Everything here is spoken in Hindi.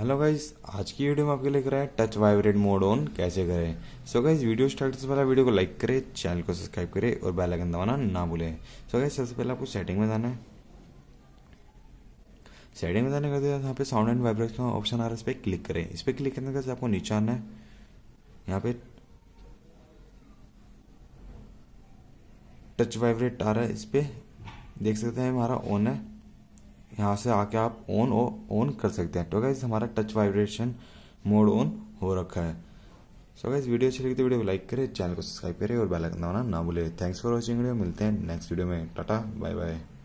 हेलो गाइज आज की वीडियो में आपके लिए है टच वाइब्रेट मोड ऑन कैसे करें सो गाइज वीडियो स्टार्ट से पहले वीडियो को लाइक करें चैनल को सब्सक्राइब करें और बेल आइकन दबाना ना भूलें सो गाइज सबसे पहले आपको सेटिंग में जाना है सेटिंग में जाने के बाद यहाँ पे साउंड एंड वाइब्रेशन ऑप्शन आ रहा है इस पर क्लिक करें इस पर क्लिक करने के आपको नीचे आना है यहाँ पे टच वाइब्रेट आ रहा है इस पर देख सकते हैं हमारा ऑन है यहाँ से आके आप ऑन ऑन कर सकते हैं तो गाइज हमारा टच वाइब्रेशन मोड ऑन हो रखा है सो so वीडियो अच्छी लगी तो वीडियो को लाइक करें चैनल को सब्सक्राइब करें और बेल आइकन दबाना ना भूलें थैंक्स फॉर वॉचिंग वीडियो मिलते हैं नेक्स्ट वीडियो में टाटा बाय बाय